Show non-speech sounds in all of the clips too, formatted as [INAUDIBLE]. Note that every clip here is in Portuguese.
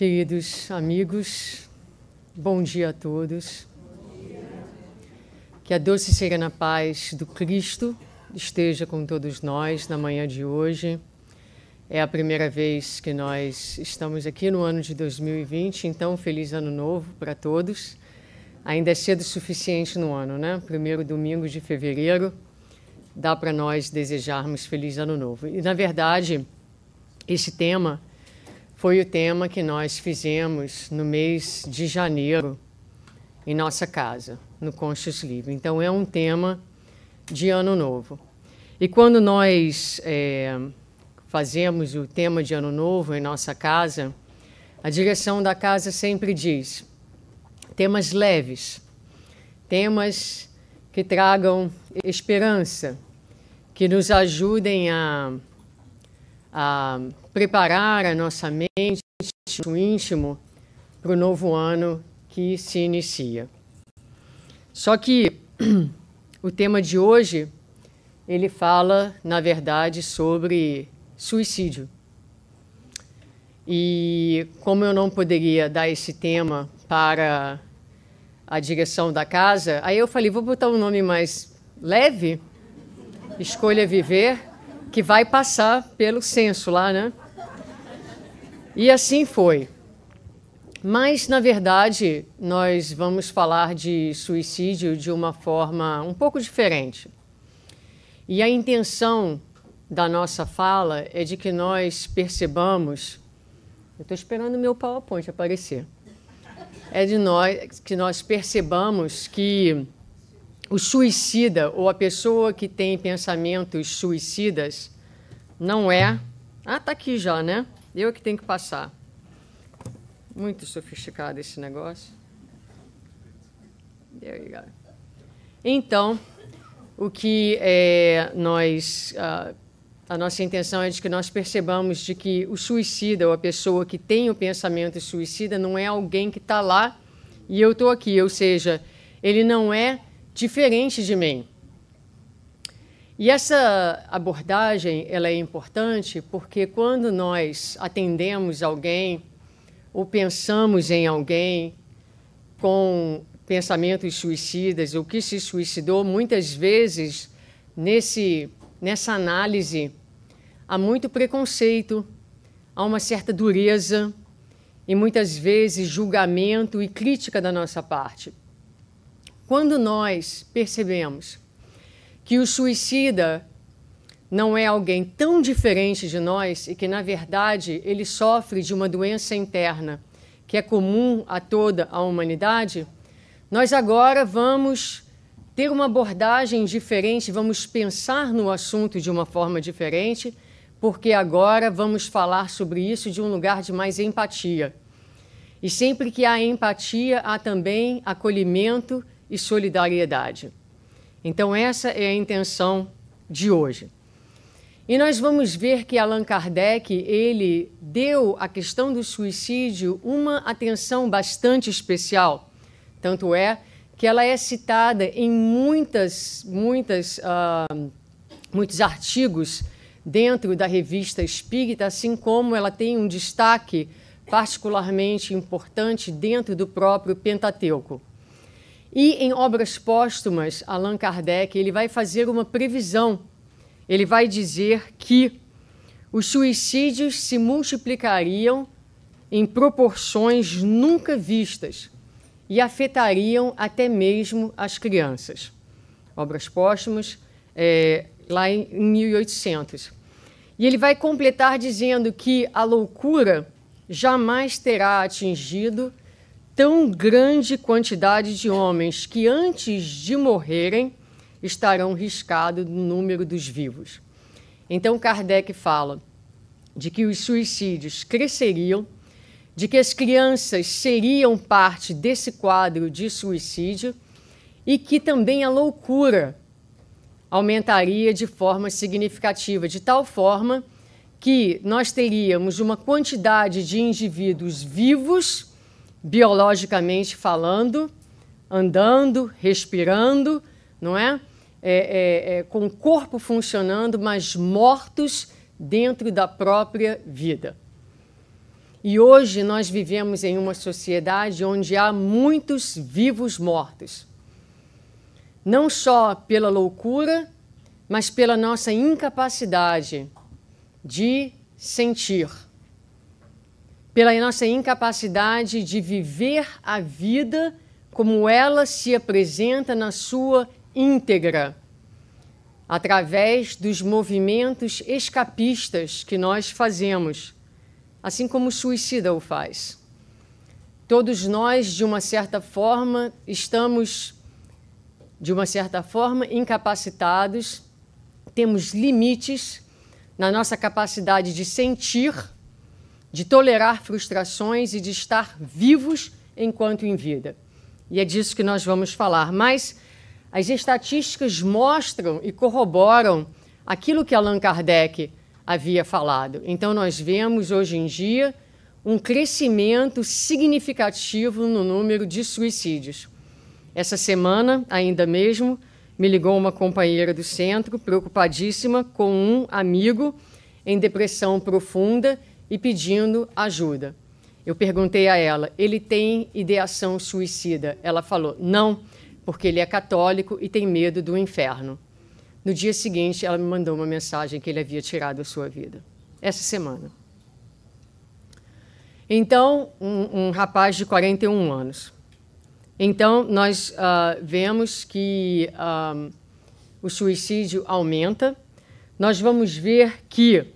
Queridos amigos, bom dia a todos. Que a doce e serena paz do Cristo esteja com todos nós na manhã de hoje. É a primeira vez que nós estamos aqui no ano de 2020, então feliz ano novo para todos. Ainda é cedo o suficiente no ano, né? Primeiro domingo de fevereiro, dá para nós desejarmos feliz ano novo. E na verdade, esse tema foi o tema que nós fizemos no mês de janeiro em nossa casa, no Conscious Livre. Então é um tema de Ano Novo. E quando nós é, fazemos o tema de Ano Novo em nossa casa, a direção da casa sempre diz temas leves, temas que tragam esperança, que nos ajudem a, a preparar a nossa mente, o íntimo, para o novo ano que se inicia. Só que [CLEARS THROAT] o tema de hoje ele fala, na verdade, sobre suicídio. E como eu não poderia dar esse tema para a direção da casa, aí eu falei, vou botar um nome mais leve, Escolha Viver, que vai passar pelo censo lá, né? E assim foi. Mas, na verdade, nós vamos falar de suicídio de uma forma um pouco diferente. E a intenção da nossa fala é de que nós percebamos. Eu estou esperando o meu PowerPoint aparecer. É de nós que nós percebamos que o suicida ou a pessoa que tem pensamentos suicidas não é. Ah, tá aqui já, né? Eu que tenho que passar. Muito sofisticado esse negócio. Então, o que é, nós. a nossa intenção é de que nós percebamos de que o suicida ou a pessoa que tem o pensamento suicida não é alguém que está lá e eu estou aqui, ou seja, ele não é diferentes de mim. E essa abordagem ela é importante porque quando nós atendemos alguém ou pensamos em alguém com pensamentos suicidas ou que se suicidou, muitas vezes nesse nessa análise há muito preconceito, há uma certa dureza e muitas vezes julgamento e crítica da nossa parte. Quando nós percebemos que o suicida não é alguém tão diferente de nós e que, na verdade, ele sofre de uma doença interna que é comum a toda a humanidade, nós agora vamos ter uma abordagem diferente, vamos pensar no assunto de uma forma diferente, porque agora vamos falar sobre isso de um lugar de mais empatia. E sempre que há empatia, há também acolhimento e solidariedade. Então, essa é a intenção de hoje. E nós vamos ver que Allan Kardec, ele deu à questão do suicídio uma atenção bastante especial. Tanto é que ela é citada em muitas, muitas, uh, muitos artigos dentro da revista Espírita, assim como ela tem um destaque particularmente importante dentro do próprio Pentateuco. E em Obras Póstumas, Allan Kardec, ele vai fazer uma previsão. Ele vai dizer que os suicídios se multiplicariam em proporções nunca vistas e afetariam até mesmo as crianças. Obras Póstumas, é, lá em 1800. E ele vai completar dizendo que a loucura jamais terá atingido tão grande quantidade de homens que, antes de morrerem, estarão riscados no número dos vivos. Então, Kardec fala de que os suicídios cresceriam, de que as crianças seriam parte desse quadro de suicídio e que também a loucura aumentaria de forma significativa, de tal forma que nós teríamos uma quantidade de indivíduos vivos biologicamente falando, andando, respirando, não é? É, é, é? com o corpo funcionando, mas mortos dentro da própria vida. E hoje nós vivemos em uma sociedade onde há muitos vivos mortos. Não só pela loucura, mas pela nossa incapacidade de sentir pela nossa incapacidade de viver a vida como ela se apresenta na sua íntegra, através dos movimentos escapistas que nós fazemos, assim como o suicida o faz. Todos nós, de uma certa forma, estamos, de uma certa forma, incapacitados, temos limites na nossa capacidade de sentir de tolerar frustrações e de estar vivos enquanto em vida. E é disso que nós vamos falar. Mas as estatísticas mostram e corroboram aquilo que Allan Kardec havia falado. Então, nós vemos hoje em dia um crescimento significativo no número de suicídios. Essa semana, ainda mesmo, me ligou uma companheira do centro, preocupadíssima com um amigo em depressão profunda e pedindo ajuda. Eu perguntei a ela: ele tem ideação suicida? Ela falou: não, porque ele é católico e tem medo do inferno. No dia seguinte, ela me mandou uma mensagem que ele havia tirado a sua vida. Essa semana. Então, um, um rapaz de 41 anos. Então, nós uh, vemos que uh, o suicídio aumenta. Nós vamos ver que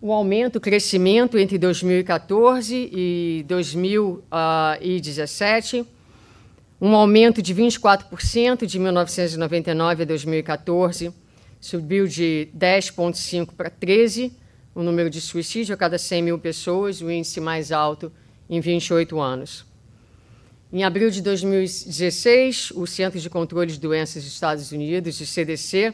o aumento, o crescimento entre 2014 e 2017, ah, um aumento de 24% de 1999 a 2014, subiu de 10,5 para 13, o número de suicídio a cada 100 mil pessoas, o índice mais alto em 28 anos. Em abril de 2016, o Centro de Controle de Doenças dos Estados Unidos, o CDC,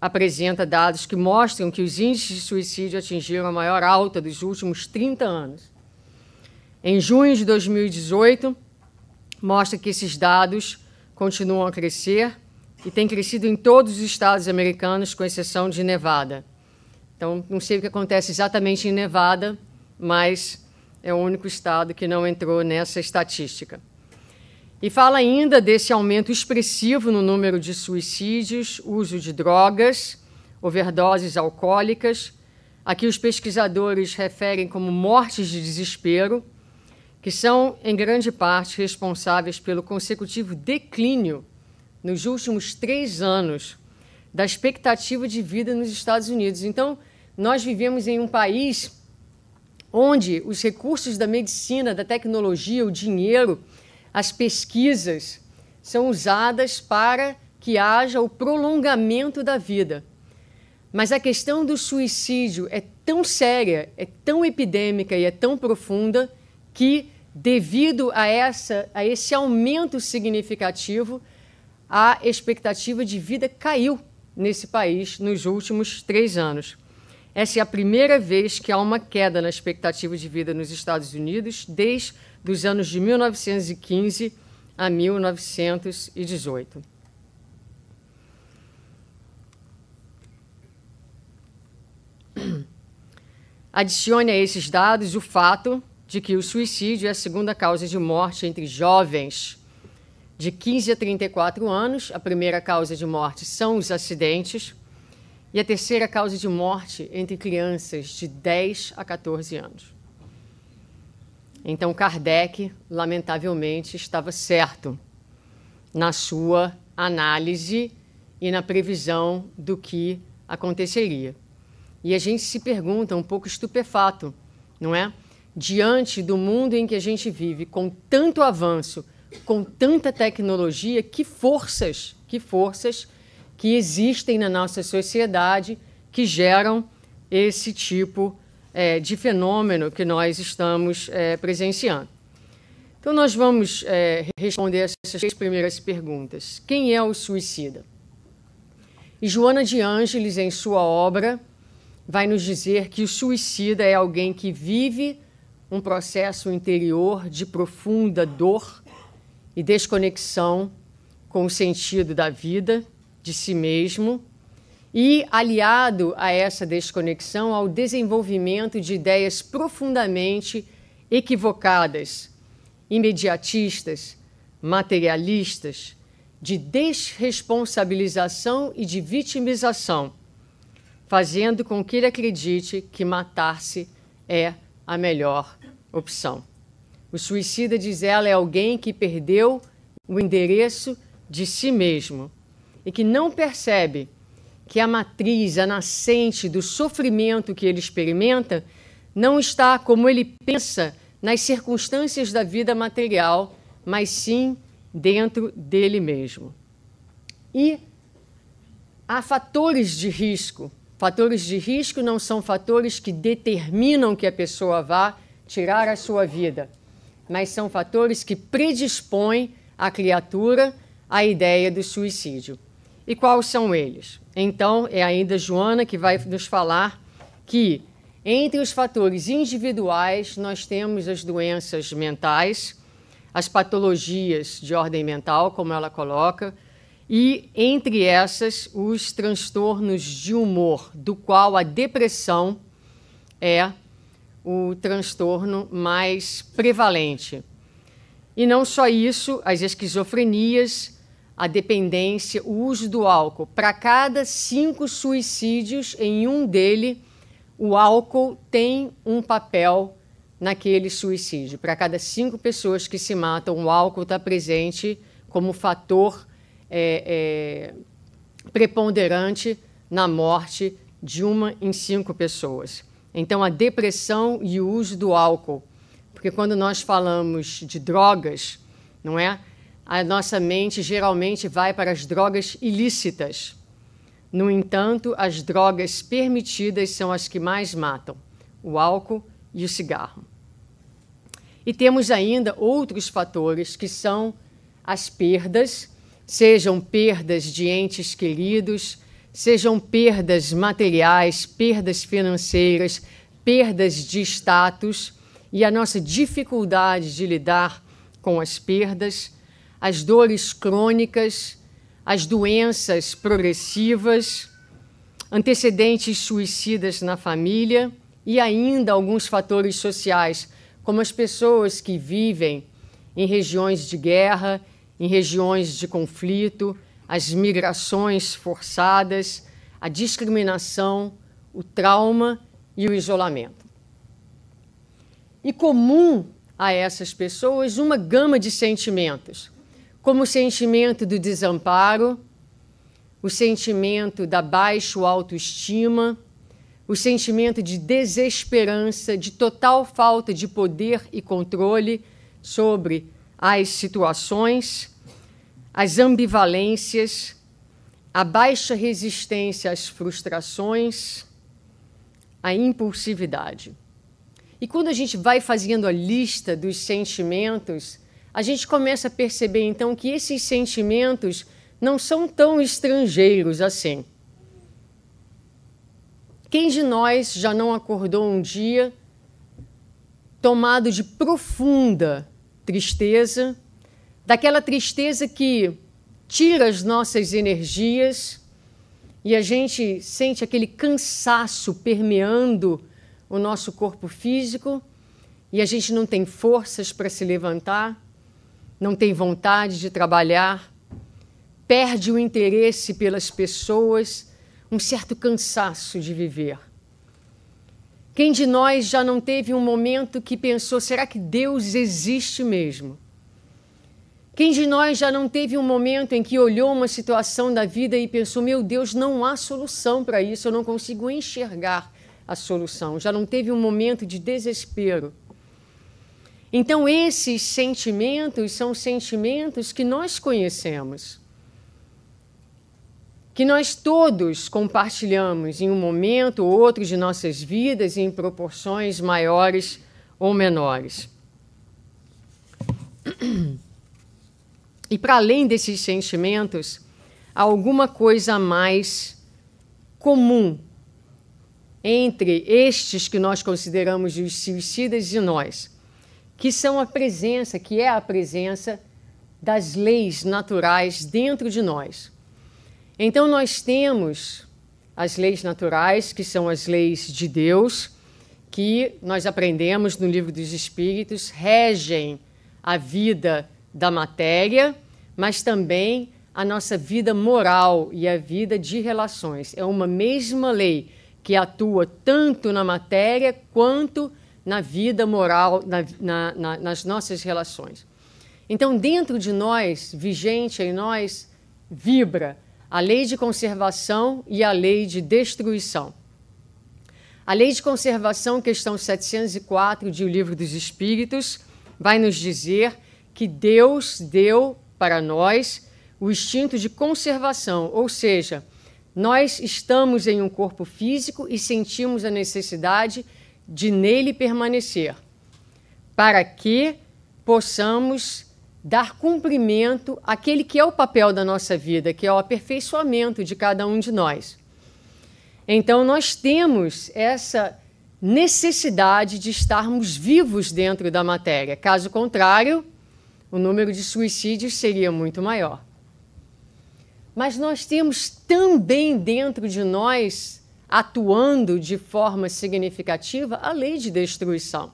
apresenta dados que mostram que os índices de suicídio atingiram a maior alta dos últimos 30 anos. Em junho de 2018, mostra que esses dados continuam a crescer e têm crescido em todos os estados americanos, com exceção de Nevada. Então, não sei o que acontece exatamente em Nevada, mas é o único estado que não entrou nessa estatística. E fala ainda desse aumento expressivo no número de suicídios, uso de drogas, overdoses alcoólicas, aqui os pesquisadores referem como mortes de desespero, que são em grande parte responsáveis pelo consecutivo declínio nos últimos três anos da expectativa de vida nos Estados Unidos. Então, nós vivemos em um país onde os recursos da medicina, da tecnologia, o dinheiro as pesquisas são usadas para que haja o prolongamento da vida. Mas a questão do suicídio é tão séria, é tão epidêmica e é tão profunda que, devido a, essa, a esse aumento significativo, a expectativa de vida caiu nesse país nos últimos três anos. Essa é a primeira vez que há uma queda na expectativa de vida nos Estados Unidos desde dos anos de 1915 a 1918. [CLEARS THROAT] Adicione a esses dados o fato de que o suicídio é a segunda causa de morte entre jovens de 15 a 34 anos. A primeira causa de morte são os acidentes. E a terceira causa de morte entre crianças de 10 a 14 anos. Então, Kardec, lamentavelmente, estava certo na sua análise e na previsão do que aconteceria. E a gente se pergunta, um pouco estupefato, não é? Diante do mundo em que a gente vive, com tanto avanço, com tanta tecnologia, que forças, que forças que existem na nossa sociedade que geram esse tipo de é, de fenômeno que nós estamos é, presenciando. Então, nós vamos é, responder essas três primeiras perguntas. Quem é o suicida? E Joana de Ângeles, em sua obra, vai nos dizer que o suicida é alguém que vive um processo interior de profunda dor e desconexão com o sentido da vida, de si mesmo e aliado a essa desconexão, ao desenvolvimento de ideias profundamente equivocadas, imediatistas, materialistas, de desresponsabilização e de vitimização, fazendo com que ele acredite que matar-se é a melhor opção. O suicida, diz ela, é alguém que perdeu o endereço de si mesmo e que não percebe que a matriz, a nascente do sofrimento que ele experimenta, não está, como ele pensa, nas circunstâncias da vida material, mas sim dentro dele mesmo. E há fatores de risco. Fatores de risco não são fatores que determinam que a pessoa vá tirar a sua vida, mas são fatores que predispõem a criatura à ideia do suicídio. E quais são eles? Então, é ainda Joana que vai nos falar que, entre os fatores individuais, nós temos as doenças mentais, as patologias de ordem mental, como ela coloca, e, entre essas, os transtornos de humor, do qual a depressão é o transtorno mais prevalente. E não só isso, as esquizofrenias a dependência, o uso do álcool. Para cada cinco suicídios, em um dele, o álcool tem um papel naquele suicídio. Para cada cinco pessoas que se matam, o álcool está presente como fator é, é, preponderante na morte de uma em cinco pessoas. Então, a depressão e o uso do álcool, porque quando nós falamos de drogas, não é? a nossa mente geralmente vai para as drogas ilícitas. No entanto, as drogas permitidas são as que mais matam: o álcool e o cigarro. E temos ainda outros fatores que são as perdas, sejam perdas de entes queridos, sejam perdas materiais, perdas financeiras, perdas de status e a nossa dificuldade de lidar com as perdas as dores crônicas, as doenças progressivas, antecedentes suicidas na família e ainda alguns fatores sociais, como as pessoas que vivem em regiões de guerra, em regiões de conflito, as migrações forçadas, a discriminação, o trauma e o isolamento. E comum a essas pessoas uma gama de sentimentos, como o sentimento do desamparo, o sentimento da baixa autoestima, o sentimento de desesperança, de total falta de poder e controle sobre as situações, as ambivalências, a baixa resistência às frustrações, a impulsividade. E quando a gente vai fazendo a lista dos sentimentos a gente começa a perceber então que esses sentimentos não são tão estrangeiros assim. Quem de nós já não acordou um dia tomado de profunda tristeza, daquela tristeza que tira as nossas energias e a gente sente aquele cansaço permeando o nosso corpo físico e a gente não tem forças para se levantar? não tem vontade de trabalhar, perde o interesse pelas pessoas, um certo cansaço de viver. Quem de nós já não teve um momento que pensou: será que Deus existe mesmo? Quem de nós já não teve um momento em que olhou uma situação da vida e pensou: meu Deus, não há solução para isso, eu não consigo enxergar a solução? Já não teve um momento de desespero? Então, esses sentimentos são sentimentos que nós conhecemos, que nós todos compartilhamos em um momento ou outro de nossas vidas, em proporções maiores ou menores. E para além desses sentimentos, há alguma coisa mais comum entre estes que nós consideramos os suicidas e nós que são a presença, que é a presença das leis naturais dentro de nós. Então nós temos as leis naturais, que são as leis de Deus, que nós aprendemos no livro dos Espíritos, regem a vida da matéria, mas também a nossa vida moral e a vida de relações. É uma mesma lei que atua tanto na matéria quanto na na vida moral, na, na, na, nas nossas relações. Então, dentro de nós, vigente em nós, vibra a lei de conservação e a lei de destruição. A lei de conservação, questão 704 de O Livro dos Espíritos, vai nos dizer que Deus deu para nós o instinto de conservação, ou seja, nós estamos em um corpo físico e sentimos a necessidade de de nele permanecer, para que possamos dar cumprimento àquele que é o papel da nossa vida, que é o aperfeiçoamento de cada um de nós. Então, nós temos essa necessidade de estarmos vivos dentro da matéria. Caso contrário, o número de suicídios seria muito maior. Mas nós temos também dentro de nós atuando de forma significativa a lei de destruição.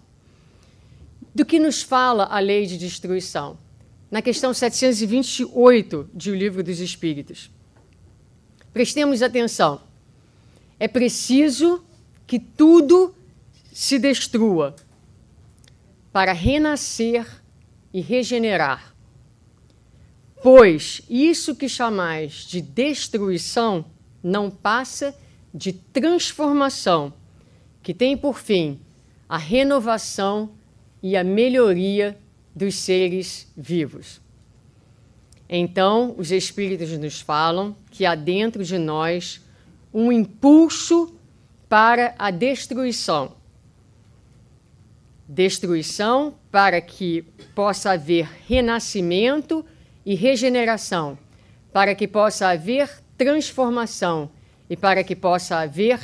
Do que nos fala a lei de destruição? Na questão 728 de O Livro dos Espíritos. Prestemos atenção. É preciso que tudo se destrua para renascer e regenerar. Pois isso que chamais de destruição não passa de de transformação que tem por fim a renovação e a melhoria dos seres vivos. Então, os Espíritos nos falam que há dentro de nós um impulso para a destruição. Destruição para que possa haver renascimento e regeneração, para que possa haver transformação e para que possa haver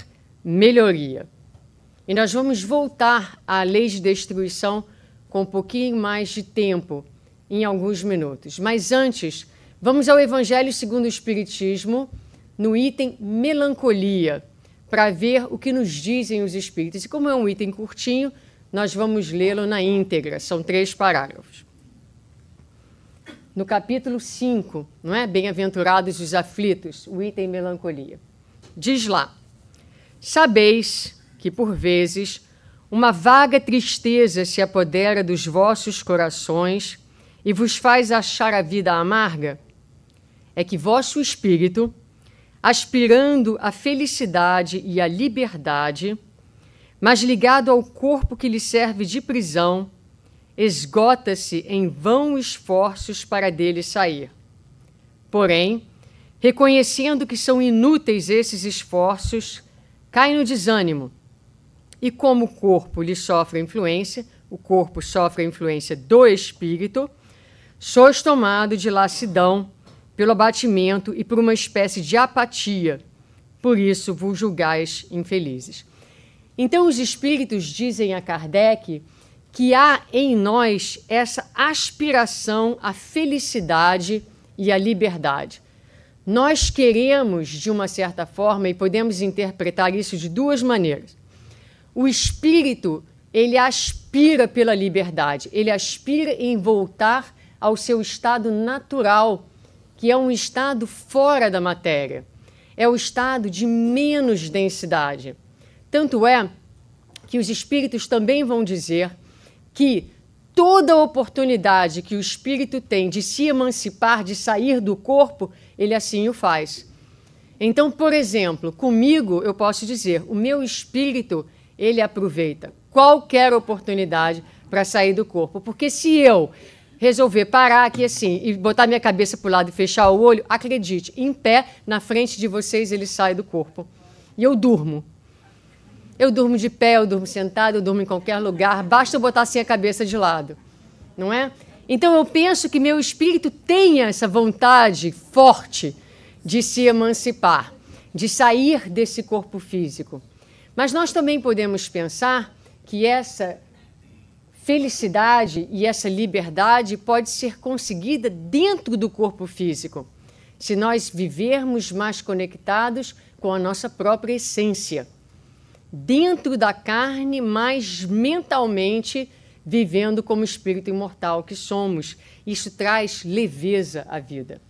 melhoria. E nós vamos voltar à lei de destruição com um pouquinho mais de tempo, em alguns minutos. Mas antes, vamos ao Evangelho segundo o Espiritismo, no item melancolia, para ver o que nos dizem os espíritos. E como é um item curtinho, nós vamos lê-lo na íntegra, são três parágrafos. No capítulo 5, não é? Bem-aventurados os aflitos, o item melancolia diz lá: Sabeis que, por vezes, uma vaga tristeza se apodera dos vossos corações e vos faz achar a vida amarga? É que vosso espírito, aspirando à felicidade e à liberdade, mas ligado ao corpo que lhe serve de prisão, esgota-se em vão esforços para dele sair. Porém, reconhecendo que são inúteis esses esforços, caem no desânimo. E como o corpo lhe sofre influência, o corpo sofre a influência do espírito, sois tomado de lassidão pelo abatimento e por uma espécie de apatia. Por isso vos julgais infelizes. Então, os espíritos dizem a Kardec que há em nós essa aspiração à felicidade e à liberdade. Nós queremos, de uma certa forma, e podemos interpretar isso de duas maneiras. O espírito, ele aspira pela liberdade, ele aspira em voltar ao seu estado natural, que é um estado fora da matéria. É o estado de menos densidade. Tanto é que os espíritos também vão dizer que toda oportunidade que o espírito tem de se emancipar, de sair do corpo, ele assim o faz. Então, por exemplo, comigo eu posso dizer, o meu espírito, ele aproveita qualquer oportunidade para sair do corpo, porque se eu resolver parar aqui assim e botar minha cabeça para o lado e fechar o olho, acredite, em pé, na frente de vocês, ele sai do corpo. E eu durmo. Eu durmo de pé, eu durmo sentado, eu durmo em qualquer lugar, basta eu botar assim a cabeça de lado, não é? Então eu penso que meu espírito tenha essa vontade forte de se emancipar, de sair desse corpo físico. Mas nós também podemos pensar que essa felicidade e essa liberdade pode ser conseguida dentro do corpo físico, se nós vivermos mais conectados com a nossa própria essência dentro da carne, mas mentalmente vivendo como espírito imortal que somos. Isso traz leveza à vida.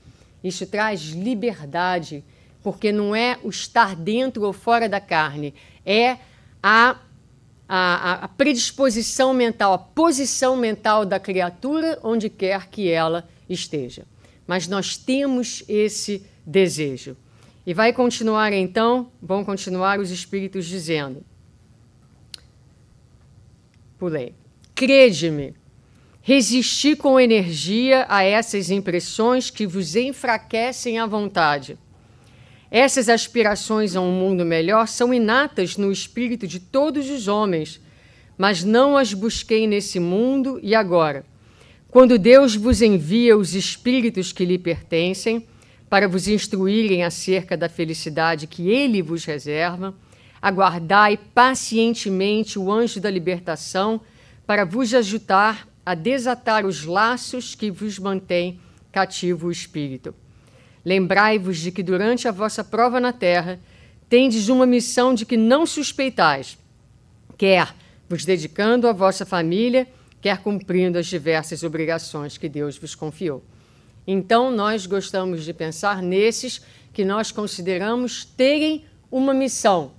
Isso traz liberdade, porque não é o estar dentro ou fora da carne, é a, a, a predisposição mental, a posição mental da criatura onde quer que ela esteja. Mas nós temos esse desejo. E vai continuar então, vão continuar os espíritos dizendo. Pulei. Crede-me, resisti com energia a essas impressões que vos enfraquecem à vontade. Essas aspirações a um mundo melhor são inatas no espírito de todos os homens, mas não as busquei nesse mundo e agora. Quando Deus vos envia os espíritos que lhe pertencem, para vos instruírem acerca da felicidade que ele vos reserva. Aguardai pacientemente o anjo da libertação para vos ajudar a desatar os laços que vos mantêm cativo o espírito. Lembrai-vos de que durante a vossa prova na terra tendes uma missão de que não suspeitais, quer vos dedicando à vossa família, quer cumprindo as diversas obrigações que Deus vos confiou. Então, nós gostamos de pensar nesses que nós consideramos terem uma missão.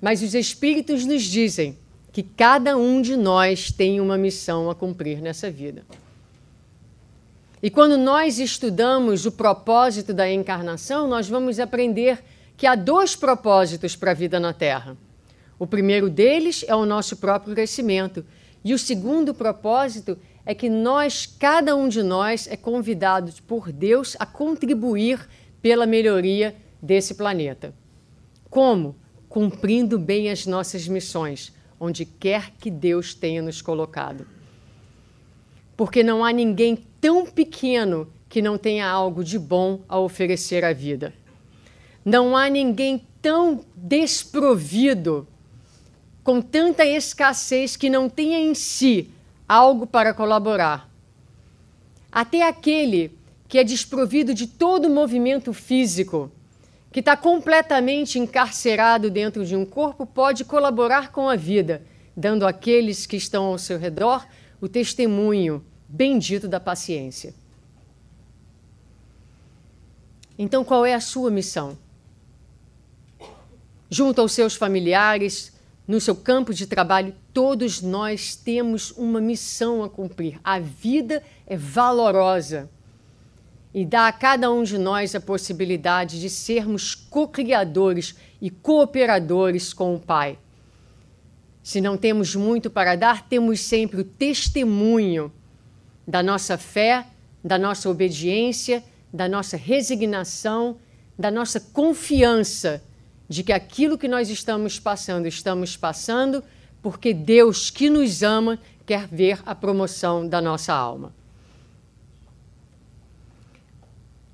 Mas os Espíritos nos dizem que cada um de nós tem uma missão a cumprir nessa vida. E quando nós estudamos o propósito da encarnação, nós vamos aprender que há dois propósitos para a vida na Terra. O primeiro deles é o nosso próprio crescimento, e o segundo propósito é que nós, cada um de nós, é convidado por Deus a contribuir pela melhoria desse planeta. Como? Cumprindo bem as nossas missões, onde quer que Deus tenha nos colocado. Porque não há ninguém tão pequeno que não tenha algo de bom a oferecer à vida. Não há ninguém tão desprovido, com tanta escassez, que não tenha em si algo para colaborar. Até aquele que é desprovido de todo movimento físico, que está completamente encarcerado dentro de um corpo, pode colaborar com a vida, dando àqueles que estão ao seu redor o testemunho bendito da paciência. Então, qual é a sua missão? Junto aos seus familiares, no seu campo de trabalho, todos nós temos uma missão a cumprir. A vida é valorosa e dá a cada um de nós a possibilidade de sermos co-criadores e cooperadores com o Pai. Se não temos muito para dar, temos sempre o testemunho da nossa fé, da nossa obediência, da nossa resignação, da nossa confiança de que aquilo que nós estamos passando, estamos passando porque Deus que nos ama quer ver a promoção da nossa alma.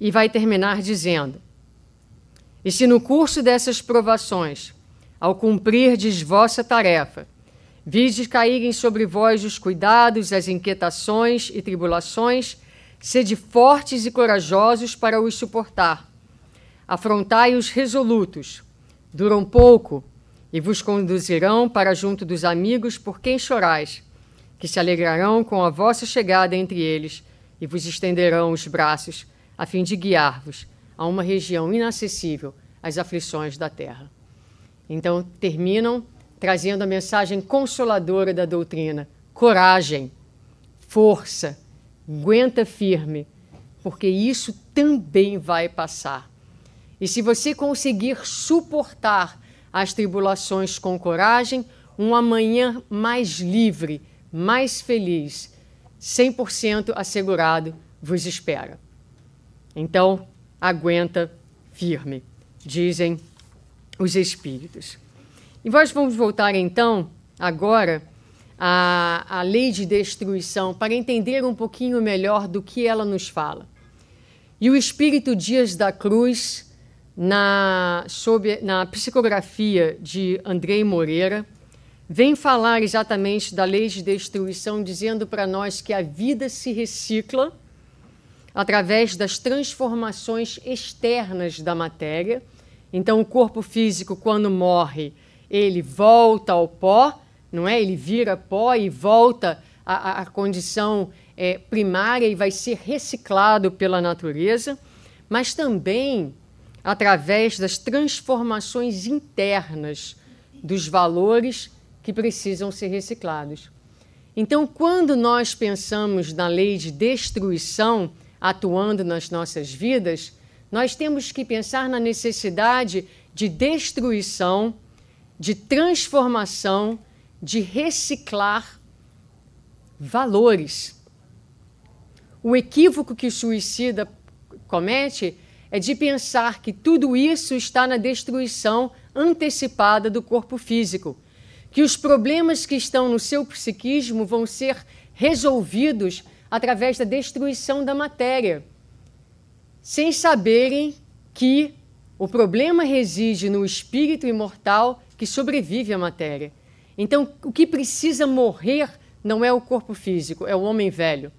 E vai terminar dizendo: E se no curso dessas provações, ao cumprirdes vossa tarefa, Vide caírem sobre vós os cuidados, as inquietações e tribulações, sede fortes e corajosos para os suportar. Afrontai os resolutos, Duram pouco e vos conduzirão para junto dos amigos por quem chorais, que se alegrarão com a vossa chegada entre eles e vos estenderão os braços, a fim de guiar-vos a uma região inacessível às aflições da terra. Então, terminam trazendo a mensagem consoladora da doutrina: coragem, força, aguenta firme, porque isso também vai passar. E se você conseguir suportar as tribulações com coragem, um amanhã mais livre, mais feliz, 100% assegurado vos espera. Então, aguenta firme, dizem os espíritos. E nós vamos voltar então agora à, à lei de destruição para entender um pouquinho melhor do que ela nos fala. E o espírito Dias da Cruz na, sobre, na psicografia de Andrei Moreira, vem falar exatamente da lei de destruição, dizendo para nós que a vida se recicla através das transformações externas da matéria. Então, o corpo físico, quando morre, ele volta ao pó, não é? Ele vira pó e volta à, à condição é, primária e vai ser reciclado pela natureza. Mas também através das transformações internas dos valores que precisam ser reciclados. Então, quando nós pensamos na lei de destruição atuando nas nossas vidas, nós temos que pensar na necessidade de destruição, de transformação, de reciclar valores. O equívoco que o suicida comete é de pensar que tudo isso está na destruição antecipada do corpo físico, que os problemas que estão no seu psiquismo vão ser resolvidos através da destruição da matéria, sem saberem que o problema reside no espírito imortal que sobrevive à matéria. Então, o que precisa morrer não é o corpo físico, é o homem velho,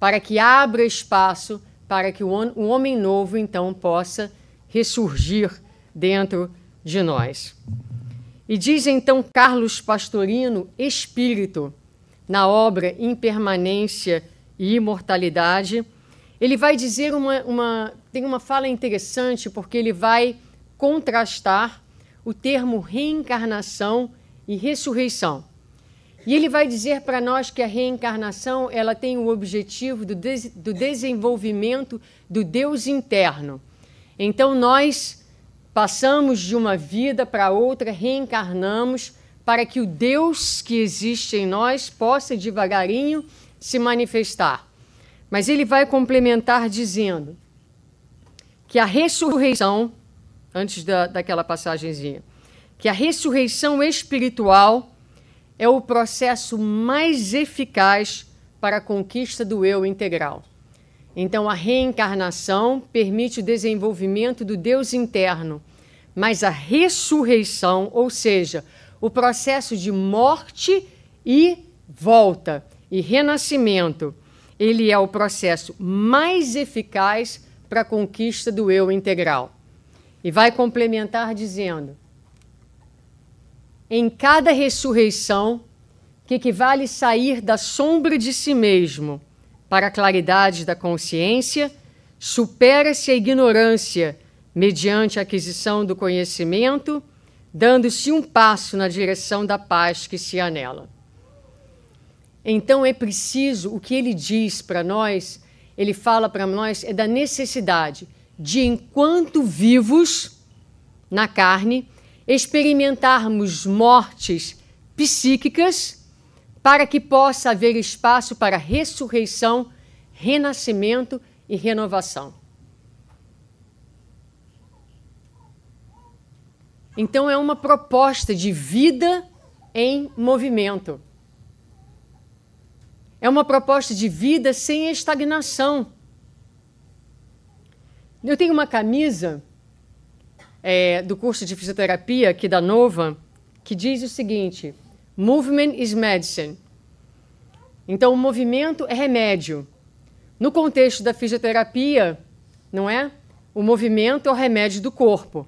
para que abra espaço para que o homem novo, então, possa ressurgir dentro de nós. E diz então Carlos Pastorino, espírito, na obra Impermanência e Imortalidade, ele vai dizer uma, uma, tem uma fala interessante porque ele vai contrastar o termo reencarnação e ressurreição. E ele vai dizer para nós que a reencarnação ela tem o objetivo do, des do desenvolvimento do Deus interno. Então nós passamos de uma vida para outra, reencarnamos para que o Deus que existe em nós possa devagarinho se manifestar. Mas ele vai complementar dizendo que a ressurreição, antes da, daquela passagenzinha, que a ressurreição espiritual é o processo mais eficaz para a conquista do eu integral. Então, a reencarnação permite o desenvolvimento do Deus interno, mas a ressurreição, ou seja, o processo de morte e volta e renascimento, ele é o processo mais eficaz para a conquista do eu integral. E vai complementar dizendo: em cada ressurreição que equivale sair da sombra de si mesmo para a claridade da consciência, supera-se a ignorância mediante a aquisição do conhecimento, dando-se um passo na direção da paz que se anela. Então é preciso, o que ele diz para nós, ele fala para nós, é da necessidade de, enquanto vivos na carne, experimentarmos mortes psíquicas para que possa haver espaço para ressurreição, renascimento e renovação. Então, é uma proposta de vida em movimento. É uma proposta de vida sem estagnação. Eu tenho uma camisa é, do curso de fisioterapia aqui da Nova, que diz o seguinte: Movement is medicine. Então, o movimento é remédio. No contexto da fisioterapia, não é? O movimento é o remédio do corpo.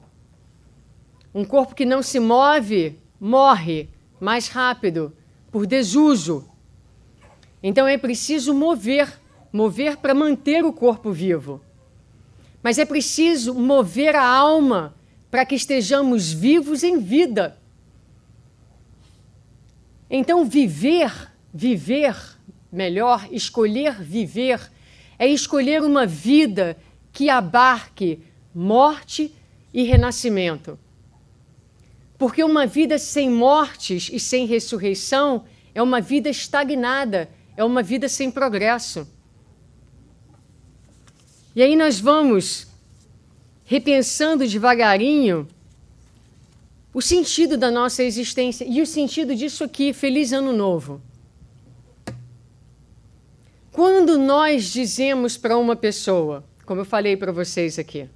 Um corpo que não se move morre mais rápido por desuso. Então é preciso mover, mover para manter o corpo vivo. Mas é preciso mover a alma para que estejamos vivos em vida. Então, viver, viver melhor, escolher viver, é escolher uma vida que abarque morte e renascimento. Porque uma vida sem mortes e sem ressurreição é uma vida estagnada, é uma vida sem progresso. E aí nós vamos repensando devagarinho o sentido da nossa existência e o sentido disso aqui, Feliz Ano Novo. Quando nós dizemos para uma pessoa, como eu falei para vocês aqui,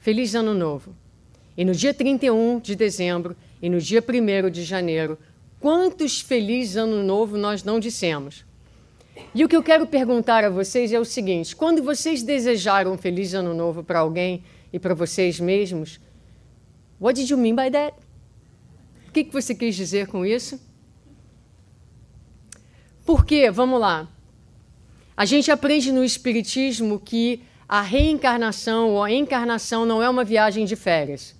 Feliz Ano Novo, e no dia 31 de dezembro e no dia 1 de janeiro, quantos Feliz Ano Novo nós não dissemos? E o que eu quero perguntar a vocês é o seguinte: quando vocês desejaram um Feliz Ano Novo para alguém, e para vocês mesmos. What did you mean by that? O que, que você quis dizer com isso? Porque, vamos lá, a gente aprende no Espiritismo que a reencarnação ou a encarnação não é uma viagem de férias.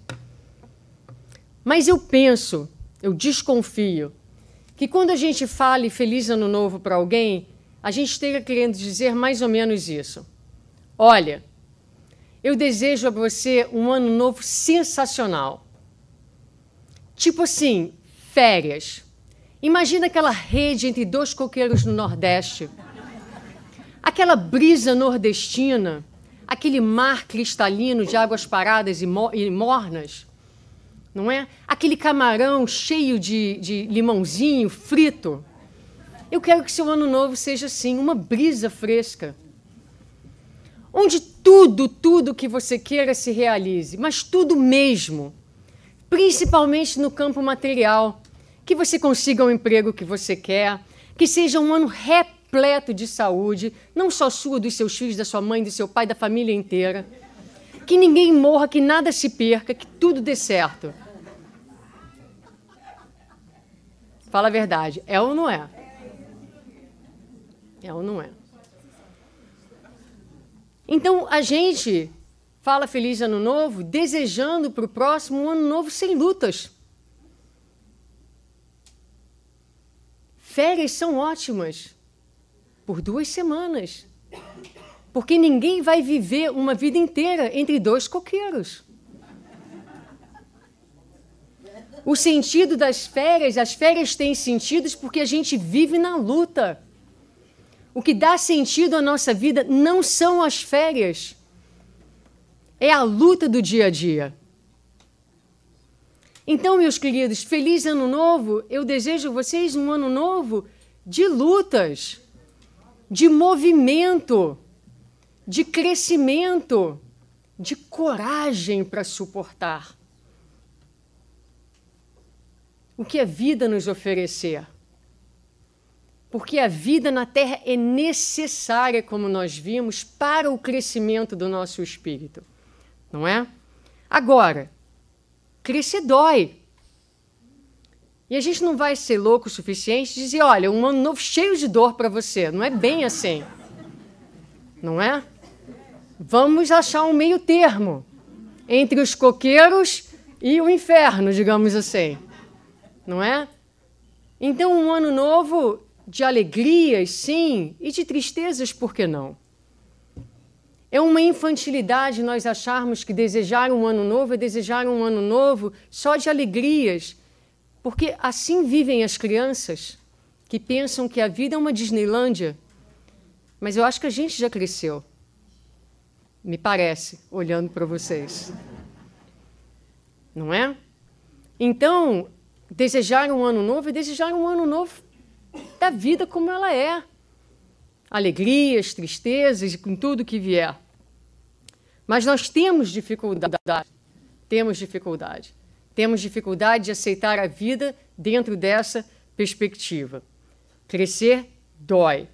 Mas eu penso, eu desconfio, que quando a gente fale Feliz Ano Novo para alguém, a gente esteja querendo dizer mais ou menos isso. Olha, eu desejo a você um ano novo sensacional. Tipo assim, férias. Imagina aquela rede entre dois coqueiros no Nordeste. Aquela brisa nordestina, aquele mar cristalino de águas paradas e, mo e mornas, não é? Aquele camarão cheio de, de limãozinho frito. Eu quero que seu ano novo seja assim, uma brisa fresca onde tudo, tudo que você queira se realize, mas tudo mesmo, principalmente no campo material, que você consiga o um emprego que você quer, que seja um ano repleto de saúde, não só sua, dos seus filhos, da sua mãe, do seu pai, da família inteira, que ninguém morra, que nada se perca, que tudo dê certo. Fala a verdade, é ou não é? É ou não é? Então a gente fala feliz ano novo, desejando para o próximo um ano novo sem lutas. Férias são ótimas por duas semanas, porque ninguém vai viver uma vida inteira entre dois coqueiros. O sentido das férias, as férias têm sentidos porque a gente vive na luta. O que dá sentido à nossa vida não são as férias, é a luta do dia a dia. Então, meus queridos, feliz ano novo! Eu desejo a vocês um ano novo de lutas, de movimento, de crescimento, de coragem para suportar o que a vida nos oferecer porque a vida na Terra é necessária, como nós vimos, para o crescimento do nosso espírito, não é? Agora, crescer dói. E a gente não vai ser louco o suficiente e dizer, olha, um ano novo cheio de dor para você. Não é bem assim. Não é? Vamos achar um meio termo entre os coqueiros e o inferno, digamos assim. Não é? Então, um ano novo de alegrias, sim, e de tristezas, por que não? É uma infantilidade nós acharmos que desejar um ano novo é desejar um ano novo só de alegrias, porque assim vivem as crianças que pensam que a vida é uma Disneylândia. Mas eu acho que a gente já cresceu. Me parece, olhando para vocês. Não é? Então, desejar um ano novo é desejar um ano novo da vida como ela é. Alegrias, tristezas e com tudo que vier. Mas nós temos dificuldade. Temos dificuldade. Temos dificuldade de aceitar a vida dentro dessa perspectiva. Crescer dói.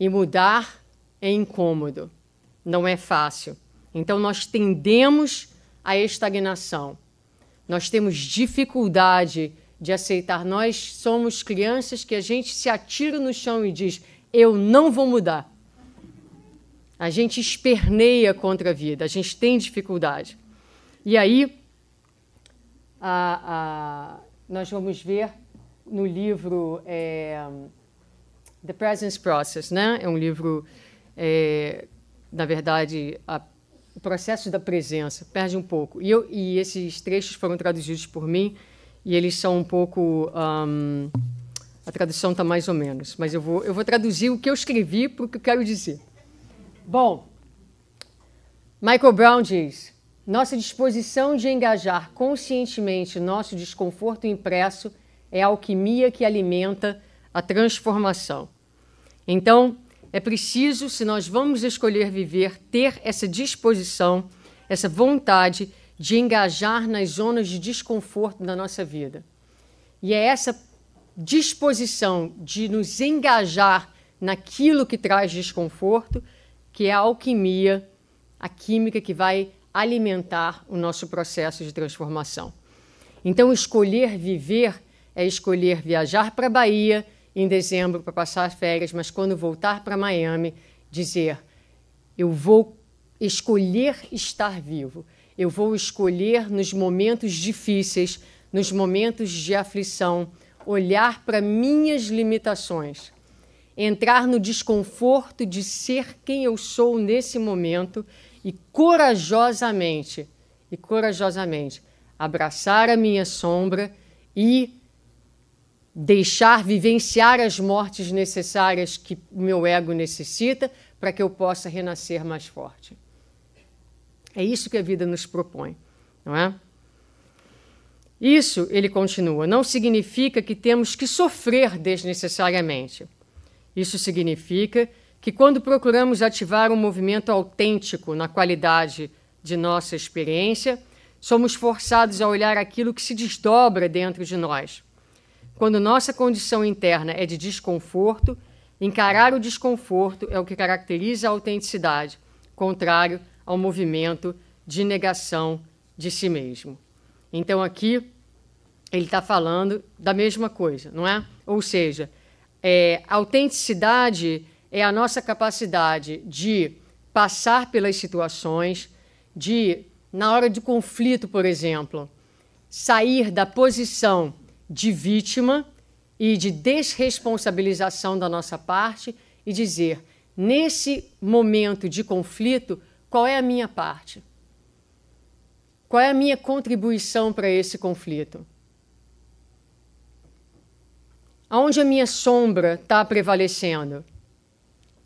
E mudar é incômodo. Não é fácil. Então nós tendemos à estagnação. Nós temos dificuldade de aceitar. Nós somos crianças que a gente se atira no chão e diz: Eu não vou mudar. A gente esperneia contra a vida, a gente tem dificuldade. E aí, a, a, nós vamos ver no livro é, The Presence Process, né? É um livro, é, na verdade, a, o processo da presença, perde um pouco. E, eu, e esses trechos foram traduzidos por mim e eles são um pouco. Um, a tradução está mais ou menos, mas eu vou, eu vou traduzir o que eu escrevi para o que eu quero dizer. Bom, Michael Brown diz: nossa disposição de engajar conscientemente nosso desconforto impresso é a alquimia que alimenta a transformação. Então, é preciso, se nós vamos escolher viver, ter essa disposição, essa vontade de engajar nas zonas de desconforto da nossa vida. E é essa disposição de nos engajar naquilo que traz desconforto que é a alquimia, a química que vai alimentar o nosso processo de transformação. Então, escolher viver é escolher viajar para a Bahia em dezembro para passar férias, mas quando voltar para Miami, dizer: eu vou escolher estar vivo. Eu vou escolher nos momentos difíceis, nos momentos de aflição, olhar para minhas limitações, entrar no desconforto de ser quem eu sou nesse momento e corajosamente, e corajosamente abraçar a minha sombra e deixar vivenciar as mortes necessárias que o meu ego necessita para que eu possa renascer mais forte. É isso que a vida nos propõe, não é? Isso, ele continua, não significa que temos que sofrer desnecessariamente. Isso significa que, quando procuramos ativar um movimento autêntico na qualidade de nossa experiência, somos forçados a olhar aquilo que se desdobra dentro de nós. Quando nossa condição interna é de desconforto, encarar o desconforto é o que caracteriza a autenticidade, contrário ao movimento de negação de si mesmo. Então aqui ele está falando da mesma coisa, não é? Ou seja, é, autenticidade é a nossa capacidade de passar pelas situações, de, na hora de conflito, por exemplo, sair da posição de vítima e de desresponsabilização da nossa parte e dizer: nesse momento de conflito, qual é a minha parte? Qual é a minha contribuição para esse conflito? Aonde a minha sombra está prevalecendo?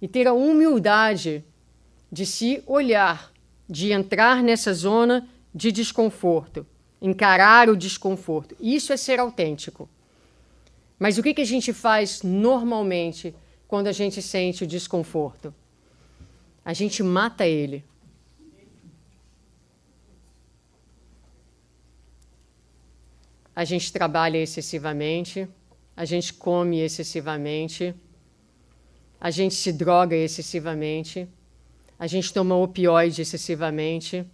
E ter a humildade de se olhar, de entrar nessa zona de desconforto, encarar o desconforto. Isso é ser autêntico. Mas o que, que a gente faz normalmente quando a gente sente o desconforto? A gente mata ele. a gente trabalha excessivamente, a gente come excessivamente, a gente se droga excessivamente, a gente toma opioide excessivamente,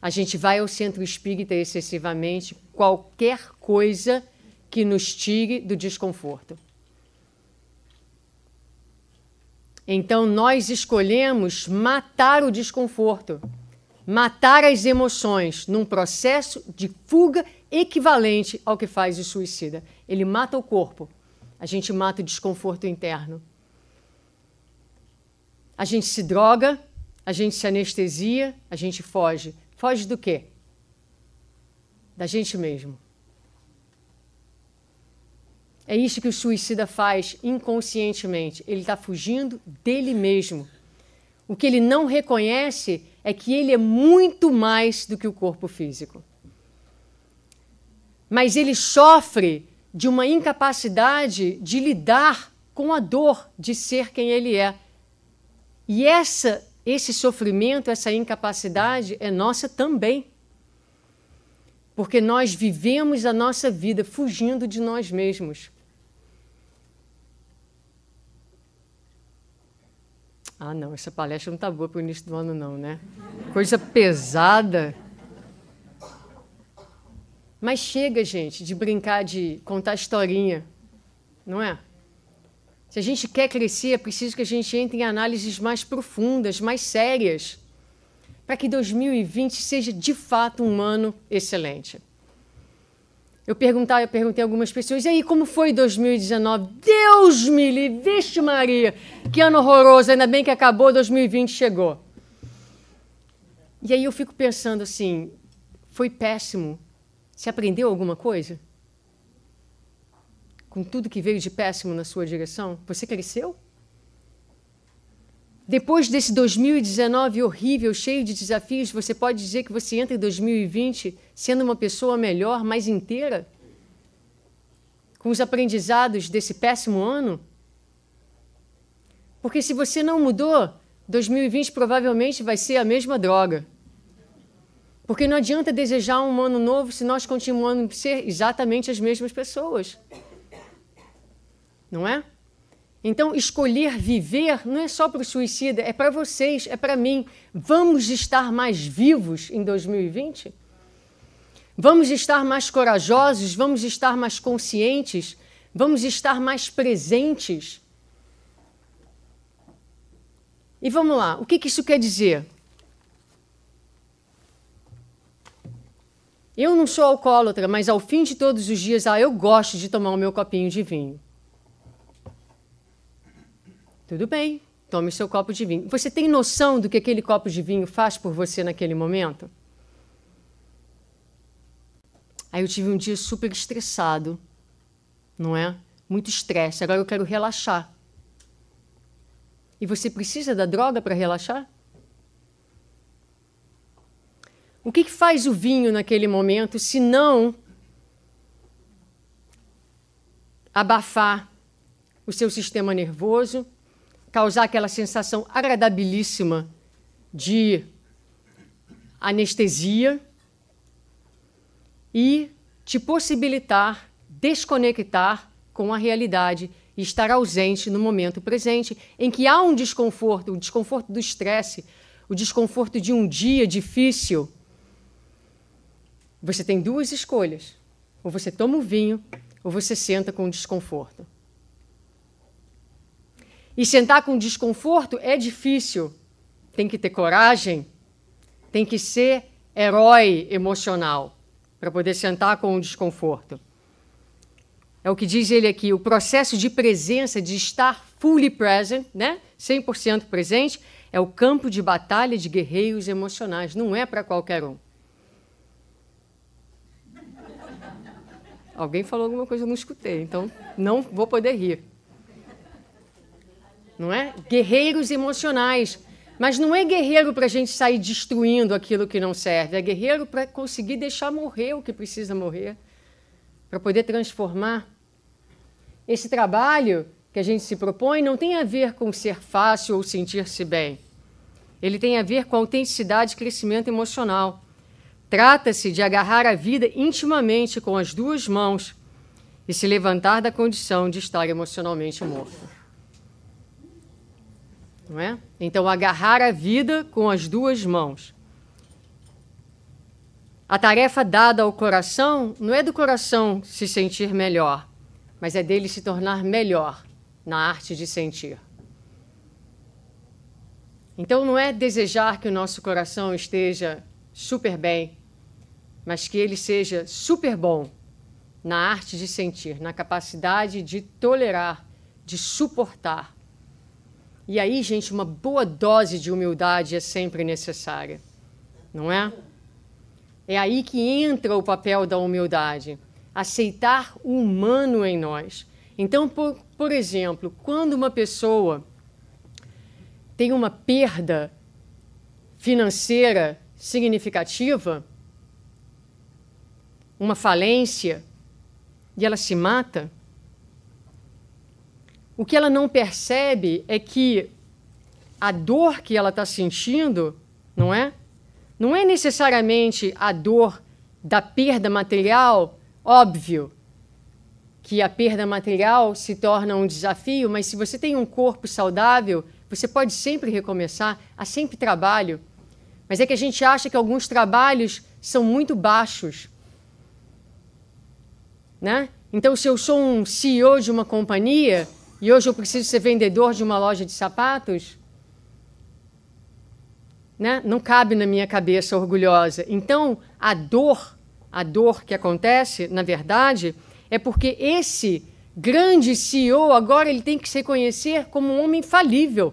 a gente vai ao centro espírita excessivamente, qualquer coisa que nos tire do desconforto. Então nós escolhemos matar o desconforto matar as emoções num processo de fuga equivalente ao que faz o suicida. Ele mata o corpo, a gente mata o desconforto interno. A gente se droga, a gente se anestesia, a gente foge. Foge do quê? Da gente mesmo. É isso que o suicida faz inconscientemente. Ele está fugindo dele mesmo. O que ele não reconhece é que ele é muito mais do que o corpo físico. Mas ele sofre de uma incapacidade de lidar com a dor de ser quem ele é. E essa, esse sofrimento, essa incapacidade é nossa também. Porque nós vivemos a nossa vida fugindo de nós mesmos. Ah, não, essa palestra não está boa para o início do ano, não, né? Coisa pesada. Mas chega, gente, de brincar de contar historinha, não é? Se a gente quer crescer, é preciso que a gente entre em análises mais profundas, mais sérias, para que 2020 seja de fato um ano excelente. Eu perguntava, eu perguntei a algumas pessoas, e aí, como foi 2019? Deus me livre, vixe Maria, que ano horroroso, ainda bem que acabou, 2020 chegou. E aí eu fico pensando assim, foi péssimo. Você aprendeu alguma coisa? Com tudo que veio de péssimo na sua direção? Você cresceu? Depois desse 2019 horrível, cheio de desafios, você pode dizer que você entra em 2020 sendo uma pessoa melhor, mais inteira? Com os aprendizados desse péssimo ano? Porque se você não mudou, 2020 provavelmente vai ser a mesma droga. Porque não adianta desejar um ano novo se nós continuamos a ser exatamente as mesmas pessoas. Não é? Então, escolher viver não é só para o suicida, é para vocês, é para mim. Vamos estar mais vivos em 2020? Vamos estar mais corajosos, vamos estar mais conscientes, vamos estar mais presentes. E vamos lá, o que, que isso quer dizer? Eu não sou alcoólatra, mas ao fim de todos os dias, ah, eu gosto de tomar o meu copinho de vinho. Tudo bem, tome o seu copo de vinho. Você tem noção do que aquele copo de vinho faz por você naquele momento? Aí eu tive um dia super estressado, não é? Muito estresse. Agora eu quero relaxar. E você precisa da droga para relaxar? O que, que, faz o vinho naquele momento se não abafar o seu sistema nervoso, causar aquela sensação agradabilíssima de anestesia e te possibilitar desconectar com a realidade e estar ausente no momento presente, em que há um desconforto, o desconforto do estresse, o desconforto de um dia difícil. Você tem duas escolhas: ou você toma o vinho, ou você senta com o desconforto. E sentar com desconforto é difícil. Tem que ter coragem, tem que ser herói emocional para poder sentar com o desconforto. É o que diz ele aqui, o processo de presença, de estar fully present, né? 100% presente, é o campo de batalha de guerreiros emocionais, não é para qualquer um. Alguém falou alguma coisa eu não escutei, então não vou poder rir. Não é? Guerreiros emocionais mas não é guerreiro para a gente sair destruindo aquilo que não serve, é guerreiro para conseguir deixar morrer o que precisa morrer, para poder transformar. Esse trabalho que a gente se propõe não tem a ver com ser fácil ou sentir-se bem. Ele tem a ver com a autenticidade e crescimento emocional. Trata-se de agarrar a vida intimamente com as duas mãos e se levantar da condição de estar emocionalmente morto não é? Então, agarrar a vida com as duas mãos. A tarefa dada ao coração não é do coração se sentir melhor, mas é dele se tornar melhor na arte de sentir. Então, não é desejar que o nosso coração esteja super bem, mas que ele seja super bom na arte de sentir, na capacidade de tolerar, de suportar e aí, gente, uma boa dose de humildade é sempre necessária, não é? É aí que entra o papel da humildade, aceitar o humano em nós. Então, por, por exemplo, quando uma pessoa tem uma perda financeira significativa, uma falência, e ela se mata, o que ela não percebe é que a dor que ela está sentindo, não é? Não é necessariamente a dor da perda material, óbvio que a perda material se torna um desafio, mas se você tem um corpo saudável, você pode sempre recomeçar, há sempre trabalho. Mas é que a gente acha que alguns trabalhos são muito baixos. Né? Então, se eu sou um CEO de uma companhia, e hoje eu preciso ser vendedor de uma loja de sapatos? Né? Não cabe na minha cabeça orgulhosa. Então, a dor, a dor que acontece, na verdade, é porque esse grande CEO agora ele tem que se reconhecer como um homem falível.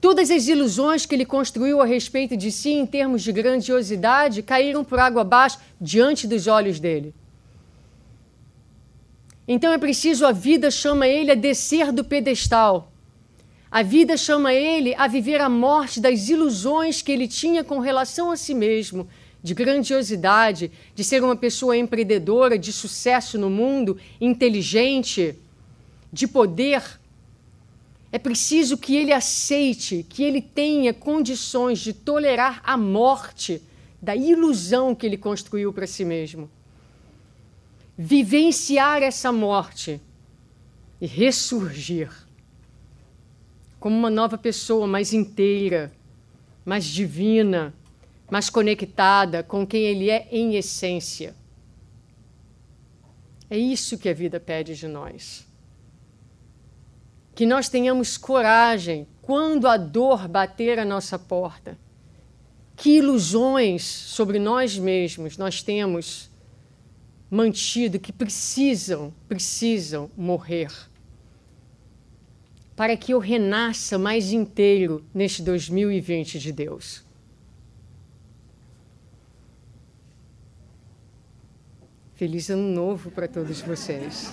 Todas as ilusões que ele construiu a respeito de si em termos de grandiosidade caíram por água abaixo diante dos olhos dele. Então é preciso a vida chama ele a descer do pedestal. A vida chama ele a viver a morte das ilusões que ele tinha com relação a si mesmo, de grandiosidade, de ser uma pessoa empreendedora, de sucesso no mundo, inteligente, de poder. É preciso que ele aceite, que ele tenha condições de tolerar a morte da ilusão que ele construiu para si mesmo vivenciar essa morte e ressurgir como uma nova pessoa mais inteira, mais divina, mais conectada com quem ele é em essência. É isso que a vida pede de nós. Que nós tenhamos coragem quando a dor bater a nossa porta. Que ilusões sobre nós mesmos nós temos mantido, que precisam, precisam morrer. Para que eu renasça mais inteiro neste 2020 de Deus. Feliz Ano Novo para todos vocês.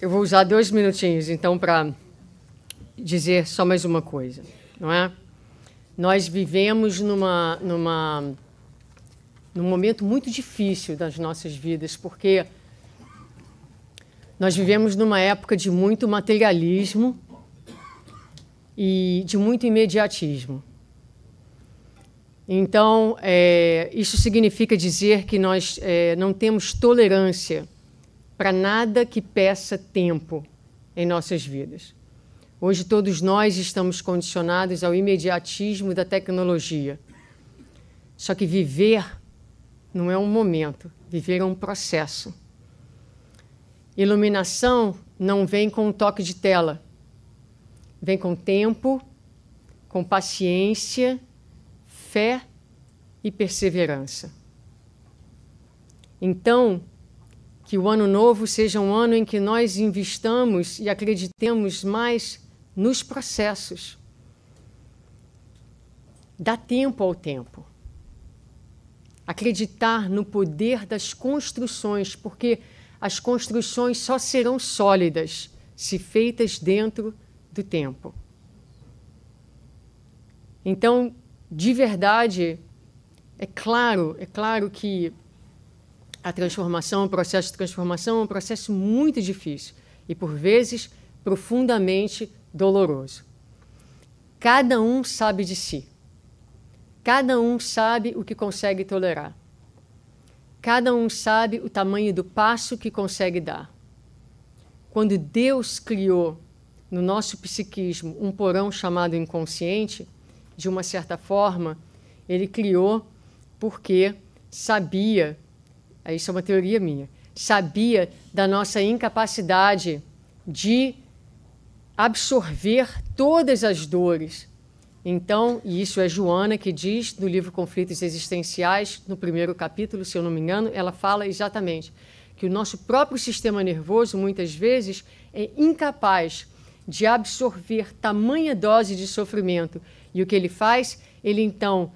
Eu vou usar dois minutinhos, então, para dizer só mais uma coisa, não é? Nós vivemos numa, numa, num momento muito difícil das nossas vidas, porque nós vivemos numa época de muito materialismo e de muito imediatismo. Então, é, isso significa dizer que nós é, não temos tolerância para nada que peça tempo em nossas vidas. Hoje todos nós estamos condicionados ao imediatismo da tecnologia. Só que viver não é um momento, viver é um processo. Iluminação não vem com um toque de tela. Vem com tempo, com paciência, fé e perseverança. Então, que o ano novo seja um ano em que nós investamos e acreditemos mais nos processos. Dá tempo ao tempo. Acreditar no poder das construções, porque as construções só serão sólidas se feitas dentro do tempo. Então, de verdade, é claro, é claro que a transformação, o processo de transformação é um processo muito difícil e, por vezes, profundamente doloroso. Cada um sabe de si. Cada um sabe o que consegue tolerar. Cada um sabe o tamanho do passo que consegue dar. Quando Deus criou no nosso psiquismo um porão chamado inconsciente, de uma certa forma, ele criou porque sabia isso é uma teoria minha, sabia da nossa incapacidade de absorver todas as dores. Então, e isso é Joana que diz no livro Conflitos Existenciais, no primeiro capítulo, se eu não me engano, ela fala exatamente que o nosso próprio sistema nervoso, muitas vezes, é incapaz de absorver tamanha dose de sofrimento. E o que ele faz? Ele então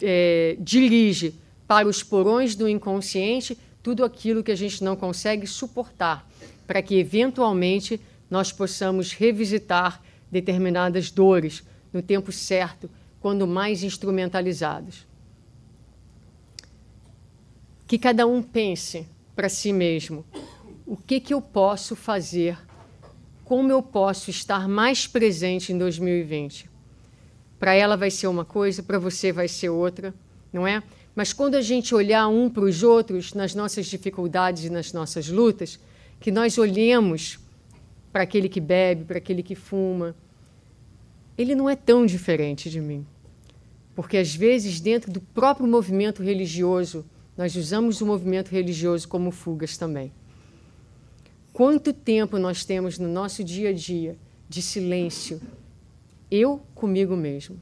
é, dirige para os porões do inconsciente tudo aquilo que a gente não consegue suportar, para que eventualmente nós possamos revisitar determinadas dores no tempo certo, quando mais instrumentalizados. Que cada um pense para si mesmo o que, que eu posso fazer, como eu posso estar mais presente em 2020. Para ela vai ser uma coisa, para você vai ser outra, não é? Mas quando a gente olhar um para os outros nas nossas dificuldades e nas nossas lutas, que nós olhemos para aquele que bebe, para aquele que fuma, ele não é tão diferente de mim. Porque às vezes, dentro do próprio movimento religioso, nós usamos o movimento religioso como fugas também. Quanto tempo nós temos no nosso dia a dia de silêncio, eu comigo mesmo?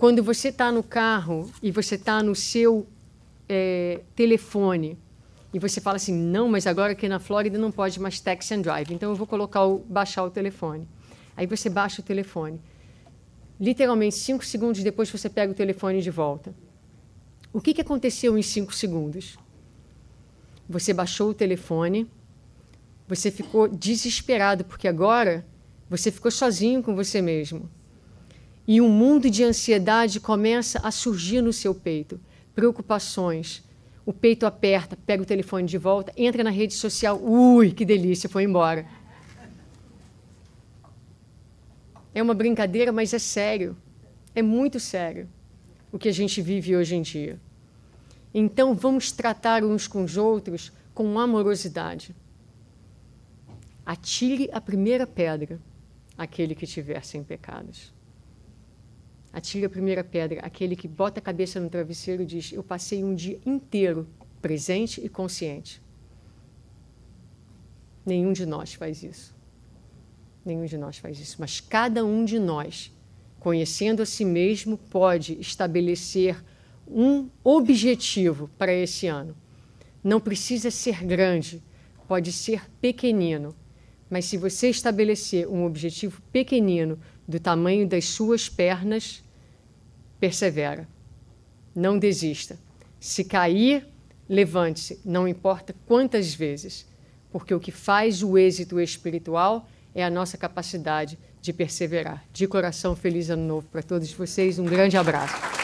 Quando você está no carro e você está no seu é, telefone e você fala assim, não, mas agora aqui na Flórida não pode mais text and drive, então eu vou colocar o, baixar o telefone. Aí você baixa o telefone. Literalmente, cinco segundos depois você pega o telefone de volta. O que, que aconteceu em cinco segundos? Você baixou o telefone, você ficou desesperado, porque agora você ficou sozinho com você mesmo e um mundo de ansiedade começa a surgir no seu peito. Preocupações. O peito aperta, pega o telefone de volta, entra na rede social. Ui, que delícia, foi embora. É uma brincadeira, mas é sério. É muito sério o que a gente vive hoje em dia. Então, vamos tratar uns com os outros com amorosidade. Atire a primeira pedra, aquele que tiver sem pecados atire a primeira pedra, aquele que bota a cabeça no travesseiro diz: Eu passei um dia inteiro presente e consciente. Nenhum de nós faz isso. Nenhum de nós faz isso. Mas cada um de nós, conhecendo a si mesmo, pode estabelecer um objetivo para esse ano. Não precisa ser grande, pode ser pequenino. Mas se você estabelecer um objetivo pequenino, do tamanho das suas pernas, persevera. Não desista. Se cair, levante-se, não importa quantas vezes, porque o que faz o êxito espiritual é a nossa capacidade de perseverar. De coração, feliz ano novo para todos vocês. Um grande abraço.